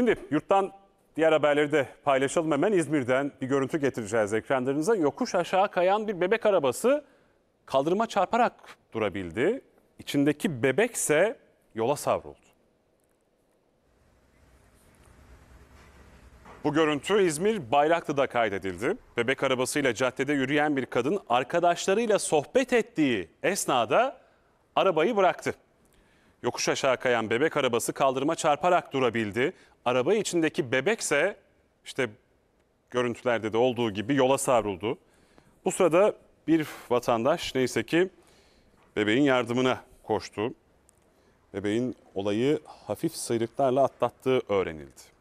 Şimdi yurttan diğer haberleri de paylaşalım hemen. İzmir'den bir görüntü getireceğiz ekranlarınıza. Yokuş aşağı kayan bir bebek arabası kaldırıma çarparak durabildi. İçindeki bebekse yola savruldu. Bu görüntü İzmir Bayraklı'da kaydedildi. Bebek arabasıyla caddede yürüyen bir kadın arkadaşlarıyla sohbet ettiği esnada arabayı bıraktı. Yokuş aşağı kayan bebek arabası kaldırıma çarparak durabildi. Araba içindeki bebekse işte görüntülerde de olduğu gibi yola savruldu. Bu sırada bir vatandaş neyse ki bebeğin yardımına koştu. Bebeğin olayı hafif sıyrıklarla atlattığı öğrenildi.